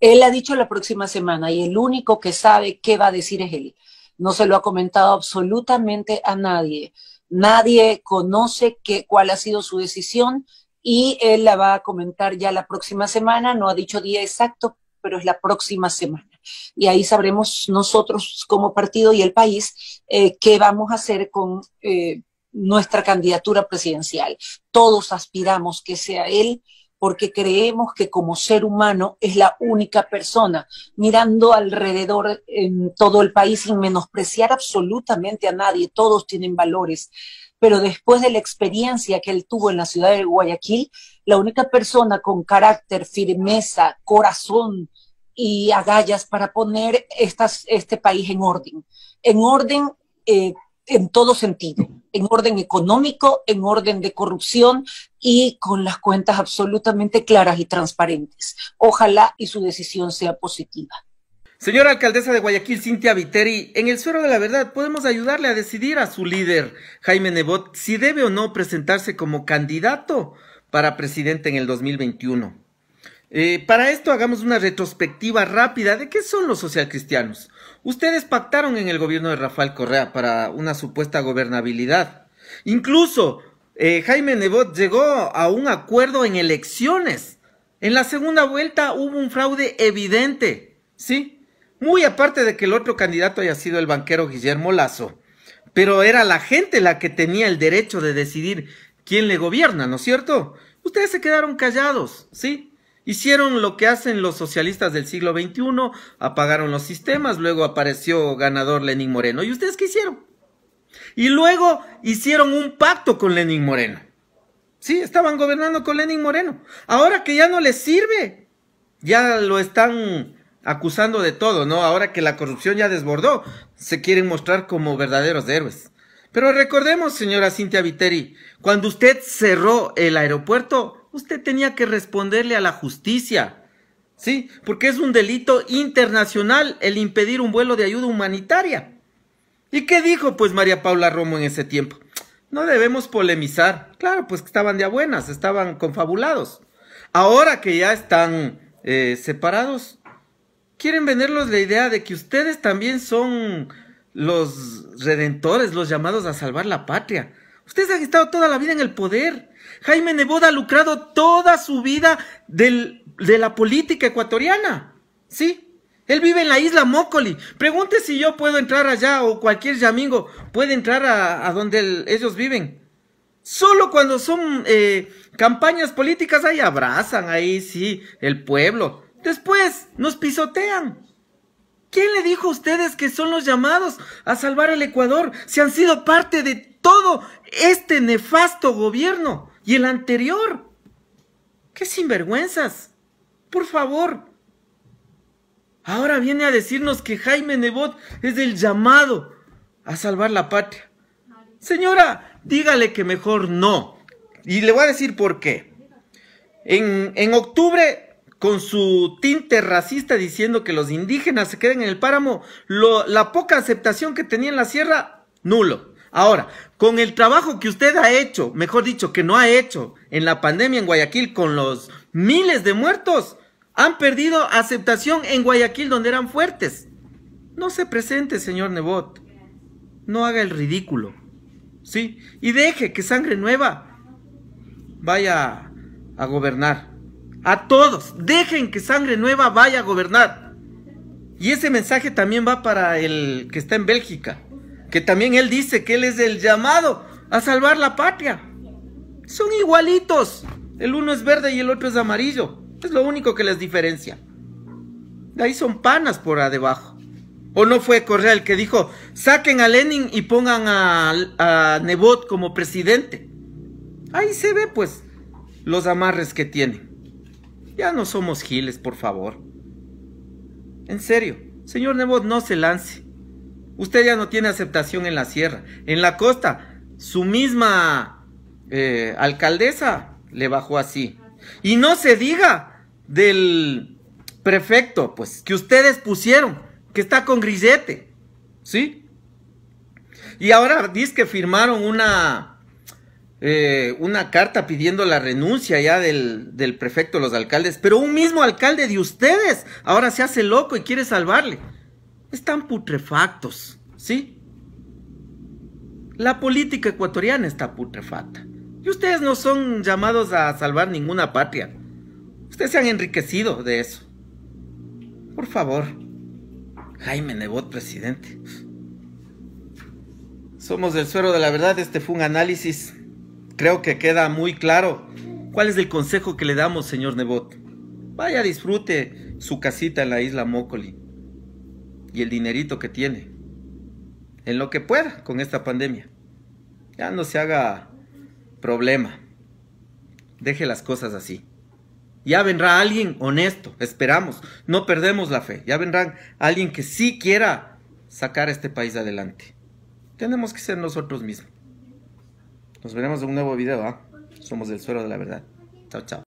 Él ha dicho la próxima semana y el único que sabe qué va a decir es él. No se lo ha comentado absolutamente a nadie. Nadie conoce qué, cuál ha sido su decisión y él la va a comentar ya la próxima semana. No ha dicho día exacto, pero es la próxima semana. Y ahí sabremos nosotros como partido y el país eh, qué vamos a hacer con eh, nuestra candidatura presidencial. Todos aspiramos que sea él porque creemos que como ser humano es la única persona, mirando alrededor en todo el país sin menospreciar absolutamente a nadie, todos tienen valores, pero después de la experiencia que él tuvo en la ciudad de Guayaquil, la única persona con carácter, firmeza, corazón y agallas para poner este país en orden, en orden eh, en todo sentido, en orden económico, en orden de corrupción, y con las cuentas absolutamente claras y transparentes. Ojalá y su decisión sea positiva. Señora alcaldesa de Guayaquil, Cintia Viteri, en el suero de la verdad podemos ayudarle a decidir a su líder, Jaime Nebot, si debe o no presentarse como candidato para presidente en el 2021. Eh, para esto hagamos una retrospectiva rápida de qué son los socialcristianos. Ustedes pactaron en el gobierno de Rafael Correa para una supuesta gobernabilidad. Incluso eh, Jaime Nebot llegó a un acuerdo en elecciones. En la segunda vuelta hubo un fraude evidente, ¿sí? Muy aparte de que el otro candidato haya sido el banquero Guillermo Lazo. Pero era la gente la que tenía el derecho de decidir quién le gobierna, ¿no es cierto? Ustedes se quedaron callados, ¿sí? Hicieron lo que hacen los socialistas del siglo XXI, apagaron los sistemas, luego apareció ganador Lenín Moreno. ¿Y ustedes qué hicieron? Y luego hicieron un pacto con Lenin Moreno. Sí, estaban gobernando con Lenin Moreno. Ahora que ya no les sirve, ya lo están acusando de todo, ¿no? Ahora que la corrupción ya desbordó, se quieren mostrar como verdaderos héroes. Pero recordemos, señora Cintia Viteri, cuando usted cerró el aeropuerto, usted tenía que responderle a la justicia, ¿sí? Porque es un delito internacional el impedir un vuelo de ayuda humanitaria. ¿Y qué dijo pues María Paula Romo en ese tiempo? No debemos polemizar. Claro, pues que estaban de a buenas, estaban confabulados. Ahora que ya están eh, separados, quieren venderlos la idea de que ustedes también son los redentores, los llamados a salvar la patria. Ustedes han estado toda la vida en el poder. Jaime Neboda ha lucrado toda su vida de la política ecuatoriana. Sí, él vive en la isla Mócoli. Pregunte si yo puedo entrar allá o cualquier yamingo puede entrar a, donde ellos viven. Solo cuando son eh, campañas políticas ahí abrazan, ahí sí, el pueblo. Después nos pisotean. ¿Quién le dijo a ustedes que son los llamados a salvar el Ecuador si han sido parte de todo este nefasto gobierno y el anterior? ¡Qué sinvergüenzas! Por favor, Ahora viene a decirnos que Jaime Nebot es el llamado a salvar la patria. Señora, dígale que mejor no. Y le voy a decir por qué. En, octubre, con su tinte racista diciendo que los indígenas se queden en el páramo, la poca aceptación que tenía en la sierra, nulo. Ahora, con el trabajo que usted ha hecho, mejor dicho, que no ha hecho en la pandemia en Guayaquil, con los miles de muertos, han perdido aceptación en Guayaquil donde eran fuertes. No se presente, señor Nebot. No haga el ridículo. ¿Sí? Y deje que sangre nueva vaya a gobernar. A todos, dejen que sangre nueva vaya a gobernar. Y ese mensaje también va para el que está en Bélgica, que también él dice que él es el llamado a salvar la patria. Son igualitos. El uno es verde y el otro es amarillo. Es lo único que les diferencia. ahí son panas por debajo. ¿O no fue Correa el que dijo, saquen a Lenin y pongan a, Nebot como presidente? Ahí se ve, pues, los amarres que tienen. Ya no somos giles, por favor. En serio, señor Nebot, no se lance. Usted ya no tiene aceptación en la sierra. En la costa, su misma eh, alcaldesa le bajó así. Y no se diga del prefecto, pues, que ustedes pusieron, que está con grillete, ¿sí? Y ahora dice que firmaron una, eh, una carta pidiendo la renuncia ya del, del prefecto, los alcaldes, pero un mismo alcalde de ustedes ahora se hace loco y quiere salvarle. Están putrefactos, ¿sí? La política ecuatoriana está putrefacta. Y ustedes no son llamados a salvar ninguna patria. Ustedes se han enriquecido de eso. Por favor. Jaime Nebot, presidente. Somos del suero de la verdad. Este fue un análisis. Creo que queda muy claro cuál es el consejo que le damos, señor Nebot. Vaya, disfrute su casita en la isla Mócoli y el dinerito que tiene. En lo que pueda con esta pandemia. Ya no se haga problema. Deje las cosas así. Ya vendrá alguien honesto, esperamos, no perdemos la fe. Ya vendrá alguien que sí quiera sacar a este país adelante. Tenemos que ser nosotros mismos. Nos veremos en un nuevo video. Somos del suelo de la verdad. Chao, chao.